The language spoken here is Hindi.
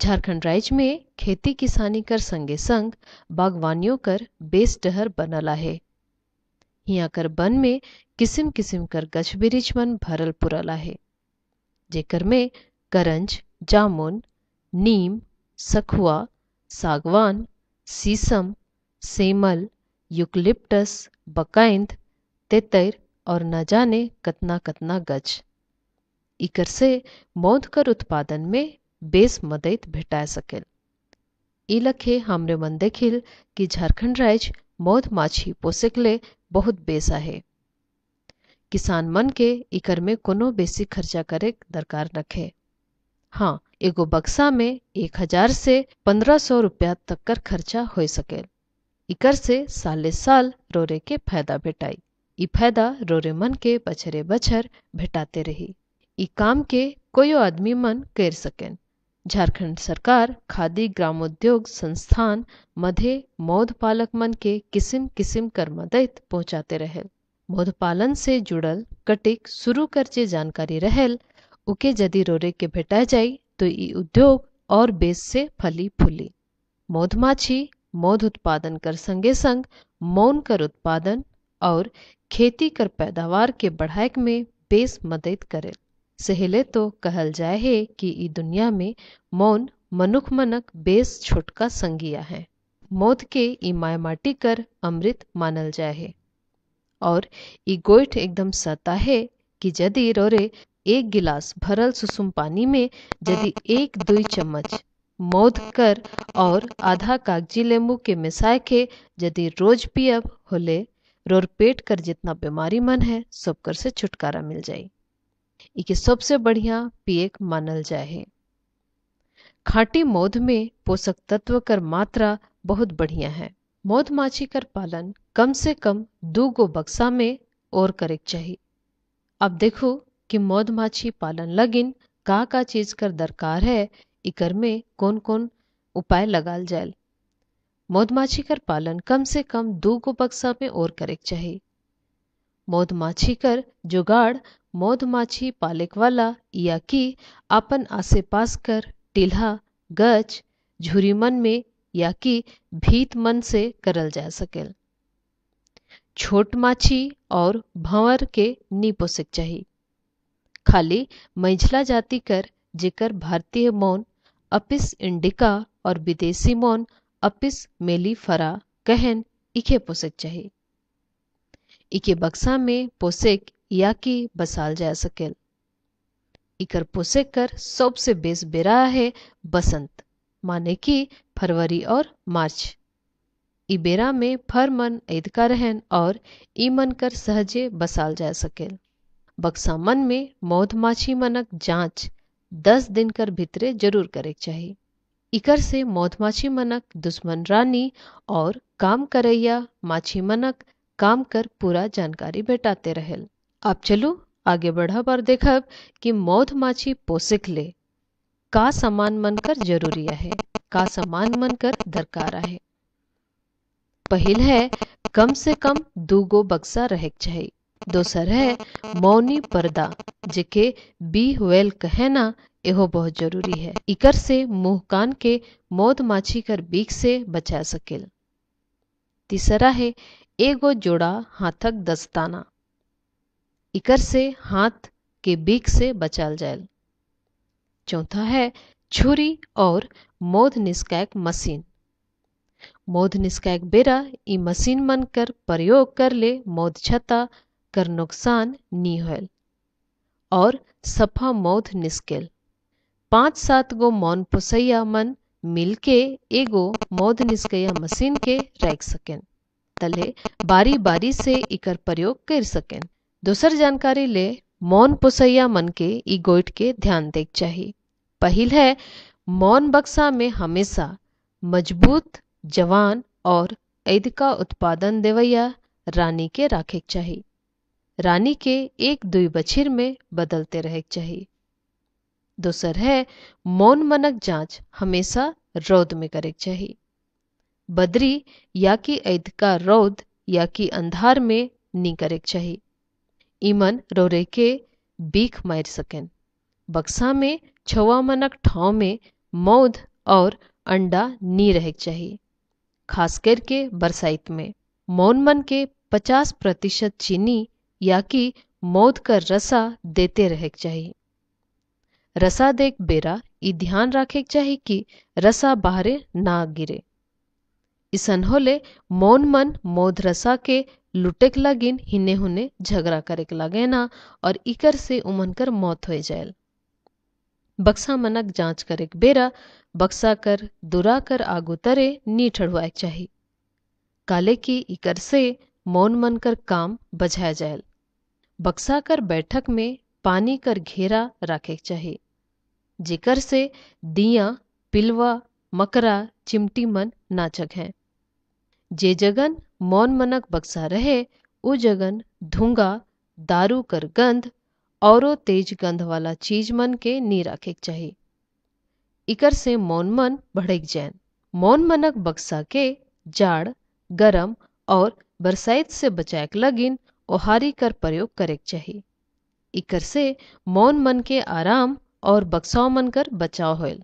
झारखंड राज्य में खेती किसानी कर संगे संग बागवानियों कर बेस डहर बनल आहे हिया कर बन में किसिम किसिम कर गछ बिरिछ मन भरल पुरल आहे जेकर में करंज जामुन नीम सखुआ सागवान सीसम सेमल युकलिप्टस बकाइंद तेतर और न जाने कतना कतना गच इकर से मौध कर उत्पादन में बेस मदद भेटा सकेल इ लखे हमरे मन देखिल कि झारखंड राज्य मौध माछी पोसे के लिए बहुत बेस है किसान मन के इकर में कोनो बेसी खर्चा करे दरकार रखे हाँ एगो बक्सा में एक हजार से पंद्रह सौ रुपया तक कर खर्चा हो सके इकर से साले साल रोरे के फायदा भेटाई इ फायदा रोरे मन के बछरे बछर भेटाते रही इ काम के कोई आदमी मन कर सकें झारखंड सरकार खादी ग्रामोद्योग संस्थान मधे मौध पालक मन के किसिम किसिम कर मदद पहुँचाते रहे मौध पालन से जुड़ल कटिक शुरू कर जे जानकारी रहल उके जदि रोरे के भेटा जाय तो ई उद्योग और बेस से फली फूली माछी मौध उत्पादन कर संगे संग मौन कर उत्पादन और खेती कर पैदावार के बढ़ाए में बेस मदद करेल सहेले तो कहल जाए है कि ई दुनिया में मौन मनुख मनक बेस छोटका संगिया है मौत के इ माय माटी कर अमृत मानल जाए है और इ गोइठ एकदम सता है कि यदि रोरे एक गिलास भरल सुसुम पानी में यदि एक दुई चम्मच मौत कर और आधा कागजी लेंबू के मिसाए के यदि रोज पियब होले रोर पेट कर जितना बीमारी मन है सब कर से छुटकारा मिल जाए इके सबसे बढ़िया पेयक मानल जाए है खाटी मौध में पोषक तत्व कर मात्रा बहुत बढ़िया है मौध माछी कर पालन कम से कम दो गो बक्सा में और करे चाहिए अब देखो कि मौध माछी पालन लगिन का का चीज कर दरकार है इकर में कौन कौन उपाय लगाल जाए मौध माछी कर पालन कम से कम दो गो बक्सा में और करे चाहिए मौध माछी कर जुगाड़ मधमाछी पालेकवाला कि अपन आसे पास कर टिल्हा गच मन में कि भीत मन से करल जा सकेल छोट माछी और भंवर के नी पोषक चाहिए खाली मंझला जाति कर जेकर भारतीय मौन अपिस इंडिका और विदेशी मौन अपिस मेली फरा कहन इखे पोषक चाहिए इके बक्सा में पोषक या कि बसाल जा सके इकर कर सबसे बेस बेरा है बसंत माने कि फरवरी और मार्च इबेरा में फर मन ऐदका रहन और मन कर सहजे बसाल जा सकेल मन में माछी मनक जांच दस दिन कर भितरे जरूर करे चाहिए इकर से माछी मनक दुश्मन रानी और काम करैया माछी मनक काम कर पूरा जानकारी भेटाते रहल आप चलू आगे बढ़ब और देखब कि मौध माछी पोसिक ले का समान मन कर जरूरी है का समान मन कर दरकार है पहल है कम से कम दू गो बक्सा रह चाहिए दूसर है मौनी पर्दा जिके बी वेल कहना एहो बहुत जरूरी है इकर से मुंह कान के मौत माछी कर बीक से बचा सकेल तीसरा है एगो जोड़ा हाथक दस्ताना इकर से हाथ के बीक से बचाल जाए चौथा है छुरी और मोध निष्कायक मशीन मोध निष्कायक बेरा ई मशीन मन कर प्रयोग कर ले मोध छता कर नुकसान नी हो और सफा मौध निस्केल पांच सात गो मौन पुसैया मन मिलके एगो मौध निस्कैया मशीन के रख सकें तले बारी बारी से इकर प्रयोग कर सकें दूसर जानकारी ले मौन पोसैया मन के ई गोइट के ध्यान देक चाहिए पहल है मौन बक्सा में हमेशा मजबूत जवान और ऐद का उत्पादन देवैया रानी के राखे चाहिए रानी के एक दुई बछिर में बदलते रह चाहिए दोसर है मौन मनक जांच हमेशा रौद में करे चाहिए बदरी या कि ऐद का रौद या कि अंधार में नहीं करे चाहिए ईमन के बीख मार सकें बक्सा में छवा मनक ठाव में मौध और अंडा नी रह चाहिए खास करके बरसात में मौन मन के 50 प्रतिशत चीनी या कि मौध का रसा देते रह चाहिए रसा देख बेरा ये ध्यान रखे चाहिए कि रसा बाहरे ना गिरे इसन होले मौन मन मौधरसा रसा के लुटेक लगिन हिने हुने झगड़ा करे के ना और इकर से उमन कर मौत हो जाए बक्सा मनक जांच करे के बेरा बक्सा कर दुरा कर आगू तरे नी ठड़वाए चाहे काले की इकर से मौन मन कर काम बझाया जाए बक्सा कर बैठक में पानी कर घेरा रखे चाहिए जिकर से दिया पिलवा मकरा चिमटी मन नाचक हैं जे जगन मौन मनक बक्सा रहे उ जगन धुंगा दारू कर गंध औरो तेज गंध वाला चीज मन के नी रखे चाहिए इकर से मौन मन भड़क जैन मौन मनक बक्सा के जाड़ गरम और बरसात से बचाक लगिन ओहारी कर प्रयोग करे चाहिए इकर से मौन मन के आराम और बक्साव मन कर बचाव होल